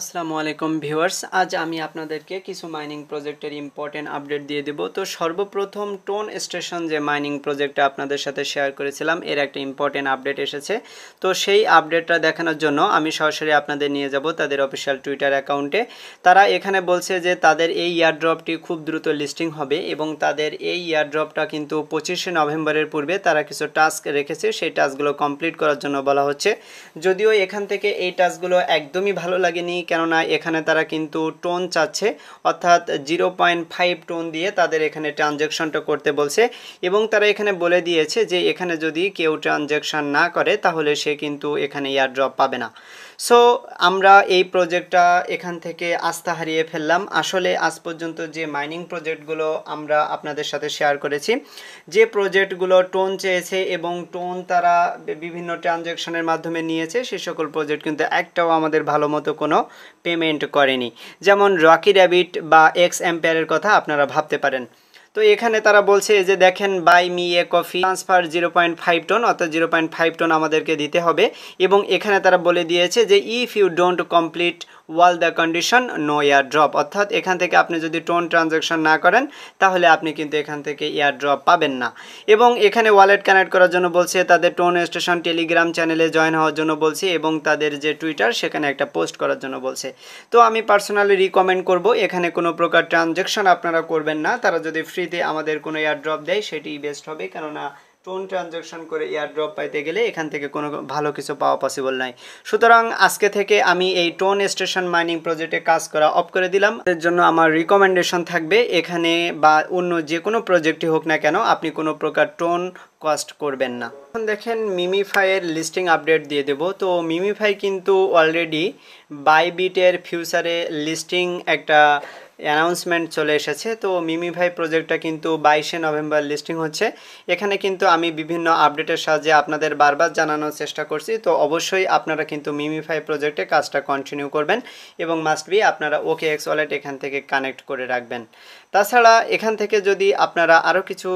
আসসালামু আলাইকুম ভিউয়ার্স আজ আমি আপনাদেরকে কিছু মাইনিং প্রজেক্টের ইম্পর্টেন্ট আপডেট দিয়ে দেব তো সর্বপ্রথম টোন স্টেশন যে মাইনিং প্রজেক্টটা আপনাদের সাথে শেয়ার করেছিলাম এর একটা ইম্পর্টেন্ট আপডেট এসেছে তো সেই আপডেটটা দেখানোর জন্য আমি সরাসরি আপনাদের নিয়ে যাব তাদের অফিসিয়াল টুইটার অ্যাকাউন্টে তারা এখানে বলছে যে তাদের এই ইয়ারড্রপটি খুব দ্রুত লিস্টিং হবে এবং তাদের এই ইয়ারড্রপটা কিন্তু পঁচিশে নভেম্বরের পূর্বে তারা কিছু টাস্ক রেখেছে সেই টাস্কগুলো কমপ্লিট করার জন্য বলা হচ্ছে যদিও এখান থেকে এই টাস্কগুলো একদমই ভালো লাগেনি কেননা এখানে তারা কিন্তু টোন চাচ্ছে অর্থাৎ জিরো পয়েন্ট ফাইভ টোন দিয়ে তাদের এখানে ট্রানজ্যাকশনটা করতে বলছে এবং তারা এখানে বলে দিয়েছে যে এখানে যদি কেউ ট্রানজ্যাকশান না করে তাহলে সে কিন্তু এখানে ড্রপ পাবে না সো আমরা এই প্রজেক্টটা এখান থেকে আস্থা হারিয়ে ফেললাম আসলে আজ পর্যন্ত যে মাইনিং প্রজেক্টগুলো আমরা আপনাদের সাথে শেয়ার করেছি যে প্রজেক্টগুলো টোন চেয়েছে এবং টোন তারা বিভিন্ন ট্রানজ্যাকশনের মাধ্যমে নিয়েছে সে সকল প্রজেক্ট কিন্তু একটাও আমাদের ভালো মতো কোনো পেমেন্ট করেনি যেমন রকি র্যাবিট বা এক্স এম্পায়ারের কথা আপনারা ভাবতে পারেন তো এখানে তারা বলছে যে দেখেন buy me a coffee transfer zero point five ton অর্থাৎ জিরো পয়েন্ট ফাইভ টন আমাদেরকে দিতে হবে এবং এখানে তারা বলে দিয়েছে যে if you don't complete all the condition no airdrop অর্থাৎ এখান থেকে আপনি যদি টোন ট্রানজ্যাকশন না করেন তাহলে আপনি কিন্তু এখান থেকে ইয়ার ড্রপ পাবেন না এবং এখানে ওয়ালেট কানেক্ট করার জন্য বলছে তাদের টোন স্টেশন টেলিগ্রাম চ্যানেলে জয়েন হওয়ার জন্য বলছে এবং তাদের যে টুইটার সেখানে একটা পোস্ট করার জন্য বলছে তো আমি পার্সোনালি রিকমেন্ড করব এখানে কোনো প্রকার ট্রানজ্যাকশন আপনারা করবেন না তারা যদি ফ্রিতে আমাদের কোনো এয়ার ড্রপ দেয় সেটি বেস্ট হবে কেননা টোন ট্রানজ্যাকশন করে এয়ারড্রপ পাইতে গেলে এখান থেকে কোনো ভালো কিছু পাওয়া পসিবল নাই সুতরাং আজকে থেকে আমি এই টোন স্টেশন মাইনিং প্রজেক্টে কাজ করা অফ করে দিলাম এর জন্য আমার রিকমেন্ডেশন থাকবে এখানে বা অন্য যে কোনো প্রজেক্টই হোক না কেন আপনি কোনো প্রকার টোন কস্ট করবেন না এখন দেখেন মিমিফাইয়ের লিস্টিং আপডেট দিয়ে দেব তো মিমিফাই কিন্তু অলরেডি বাইবিটের ফিউচারে লিস্টিং একটা অ্যানাউন্সমেন্ট চলে এসেছে তো মিমি ভাই প্রজেক্টটা কিন্তু বাইশে নভেম্বর লিস্টিং হচ্ছে এখানে কিন্তু আমি বিভিন্ন আপডেটের সাহায্যে আপনাদের বারবার জানানোর চেষ্টা করছি তো অবশ্যই আপনারা কিন্তু মিমি ভাই প্রজেক্টে কাজটা কন্টিনিউ করবেন এবং মাস্ট বি আপনারা ওকে এক্স ওয়ালেট এখান থেকে কানেক্ট করে রাখবেন তাছাড়া এখান থেকে যদি আপনারা আরও কিছু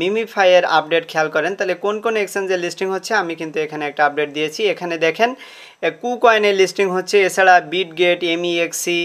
মিমিফাইয়ের আপডেট খেয়াল করেন তাহলে কোন কোন এক্সচেঞ্জের লিস্টিং হচ্ছে আমি কিন্তু এখানে একটা আপডেট দিয়েছি এখানে দেখেন কু কয়েনের লিস্টিং হচ্ছে এছাড়া Bitget MEXC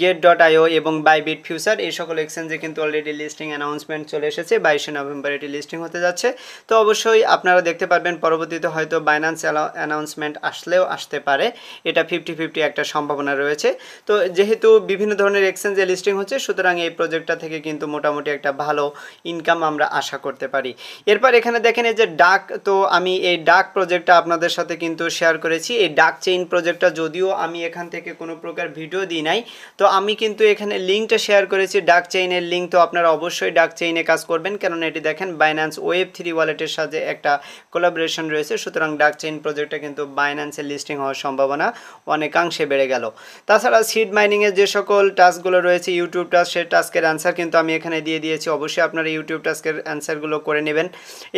Gate dot io এবং বাই বিট ফিউচার এই সকল এক্সচেঞ্জে কিন্তু অলরেডি লিস্টিং অ্যানাউন্সমেন্ট চলে এসেছে বাইশে নভেম্বর এটি লিস্টিং হতে যাচ্ছে তো অবশ্যই আপনারা দেখতে পারবেন পরবর্তীতে হয়তো বাইন্যান্স অ্যানাউন্সমেন্ট আসলেও আসতে পারে এটা ফিফটি ফিফটি একটা সম্ভাবনা রয়েছে তো যেহেতু বিভিন্ন ধরনের এক্সচেঞ্জে লিস্টিং হচ্ছে সুতরাং এই প্রজেক্ট প্রজেক্টটা থেকে কিন্তু মোটামুটি একটা ভালো ইনকাম আমরা আশা করতে পারি এরপর এখানে দেখেন এই যে ডাক তো আমি এই ডাক প্রজেক্টটা আপনাদের সাথে কিন্তু শেয়ার করেছি এই ডাক চেইন প্রজেক্টটা যদিও আমি এখান থেকে কোনো প্রকার ভিডিও দিই নাই তো আমি কিন্তু এখানে লিঙ্কটা শেয়ার করেছি ডাক চেইনের লিঙ্ক তো আপনারা অবশ্যই ডাক চেইনে কাজ করবেন কারণ এটি দেখেন বাইন্যান্স ওয়েব থ্রি ওয়ালেটের সাথে একটা কোলাবোরেশন রয়েছে সুতরাং ডাক চেইন প্রজেক্টটা কিন্তু বাইন্যান্সের লিস্টিং হওয়ার সম্ভাবনা অনেকাংশে বেড়ে গেল তাছাড়া সিড মাইনিংয়ের যে সকল টাস্কগুলো রয়েছে ইউটিউব টাস্ক সে টাস্কের অ্যান্সার কিন্তু আমি এখানে দিয়ে দিয়েছি অবশ্যই আপনারা ইউটিউব টাস্কের অ্যান্সারগুলো করে নেবেন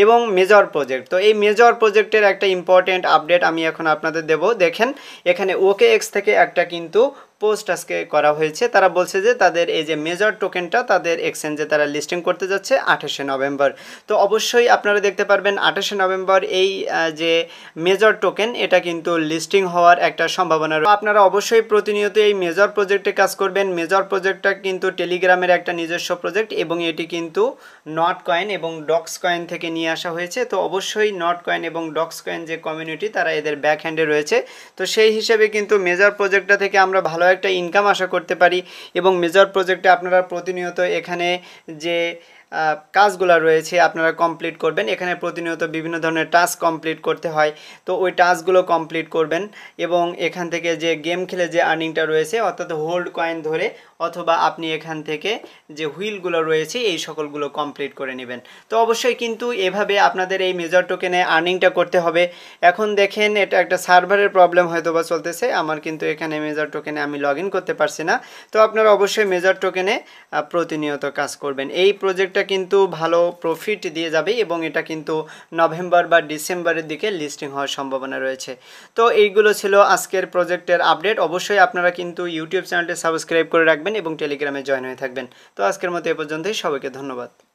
এবং মেজর প্রজেক্ট তো এই মেজর প্রজেক্টের একটা ইম্পর্টেন্ট আপডেট আমি এখন আপনাদের দেব দেখেন এখানে ওকে এক্স থেকে একটা কিন্তু পোস্ট আজকে করা হয়েছে তারা বলছে যে তাদের এই যে মেজর টোকেনটা তাদের এক্সচেঞ্জে তারা লিস্টিং করতে যাচ্ছে আঠাশে নভেম্বর তো অবশ্যই আপনারা দেখতে পারবেন আঠাশে নভেম্বর এই যে মেজর টোকেন এটা কিন্তু লিস্টিং হওয়ার একটা সম্ভাবনা আপনারা অবশ্যই প্রতিনিয়ত এই মেজর প্রজেক্টে কাজ করবেন মেজর প্রজেক্টটা কিন্তু টেলিগ্রামের একটা নিজস্ব প্রজেক্ট এবং এটি কিন্তু নট কয়েন এবং ডক্স কয়েন থেকে নিয়ে আসা হয়েছে তো অবশ্যই নট কয়েন এবং ডক্স কয়েন যে কমিউনিটি তারা এদের ব্যাক হ্যান্ডে রয়েছে তো সেই হিসেবে কিন্তু মেজর প্রজেক্টটা থেকে আমরা ভালো একটা ইনকাম আশা করতে পারি এবং মেজর প্রজেক্টে আপনারা প্রতিনিয়ত এখানে যে কাজগুলো রয়েছে আপনারা কমপ্লিট করবেন এখানে প্রতিনিয়ত বিভিন্ন ধরনের টাস্ক কমপ্লিট করতে হয় তো ওই টাস্কগুলো কমপ্লিট করবেন এবং এখান থেকে যে গেম খেলে যে আর্নিংটা রয়েছে অর্থাৎ হোল্ড কয়েন ধরে অথবা আপনি এখান থেকে যে হুইলগুলো রয়েছে এই সকলগুলো কমপ্লিট করে নেবেন তো অবশ্যই কিন্তু এভাবে আপনাদের এই মেজর টোকেনে আর্নিংটা করতে হবে এখন দেখেন এটা একটা সার্ভারের প্রবলেম হয়তো বা চলতেছে আমার কিন্তু এখানে মেজর টোকেনে আমি লগ করতে পারছি না তো আপনারা অবশ্যই মেজর টোকেনে প্রতিনিয়ত কাজ করবেন এই প্রজেক্ট প্রজেক্টটা কিন্তু ভালো প্রফিট দিয়ে যাবে এবং এটা কিন্তু নভেম্বর বা ডিসেম্বরের দিকে লিস্টিং হওয়ার সম্ভাবনা রয়েছে তো এইগুলো ছিল আজকের প্রজেক্টের আপডেট অবশ্যই আপনারা কিন্তু ইউটিউব চ্যানেলটি সাবস্ক্রাইব করে রাখবেন এবং টেলিগ্রামে জয়েন হয়ে থাকবেন তো আজকের মতো এ পর্যন্তই সবাইকে ধন্যবাদ